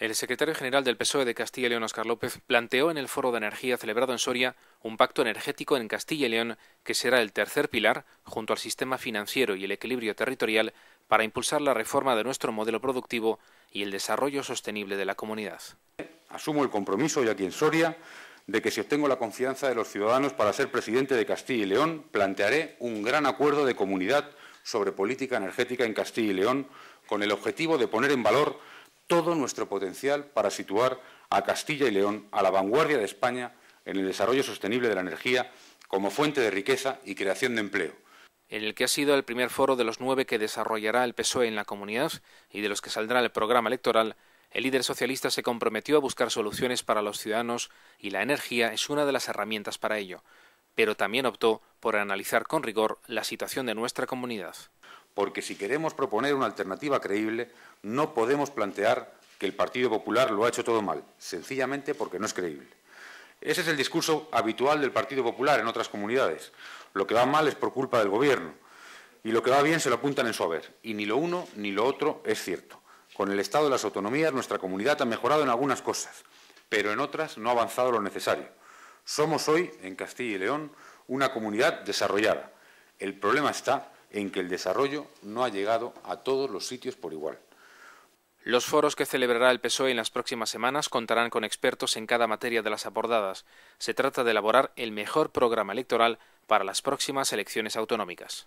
El secretario general del PSOE de Castilla y León, Oscar López, planteó en el Foro de Energía celebrado en Soria un pacto energético en Castilla y León que será el tercer pilar, junto al sistema financiero y el equilibrio territorial, para impulsar la reforma de nuestro modelo productivo y el desarrollo sostenible de la comunidad. Asumo el compromiso y aquí en Soria de que si obtengo la confianza de los ciudadanos para ser presidente de Castilla y León, plantearé un gran acuerdo de comunidad sobre política energética en Castilla y León con el objetivo de poner en valor todo nuestro potencial para situar a Castilla y León a la vanguardia de España en el desarrollo sostenible de la energía como fuente de riqueza y creación de empleo. En el que ha sido el primer foro de los nueve que desarrollará el PSOE en la comunidad y de los que saldrá el programa electoral, el líder socialista se comprometió a buscar soluciones para los ciudadanos y la energía es una de las herramientas para ello, pero también optó por analizar con rigor la situación de nuestra comunidad porque si queremos proponer una alternativa creíble, no podemos plantear que el Partido Popular lo ha hecho todo mal, sencillamente porque no es creíble. Ese es el discurso habitual del Partido Popular en otras comunidades. Lo que va mal es por culpa del Gobierno y lo que va bien se lo apuntan en su haber. Y ni lo uno ni lo otro es cierto. Con el estado de las autonomías nuestra comunidad ha mejorado en algunas cosas, pero en otras no ha avanzado lo necesario. Somos hoy, en Castilla y León, una comunidad desarrollada. El problema está en que el desarrollo no ha llegado a todos los sitios por igual. Los foros que celebrará el PSOE en las próximas semanas contarán con expertos en cada materia de las abordadas. Se trata de elaborar el mejor programa electoral para las próximas elecciones autonómicas.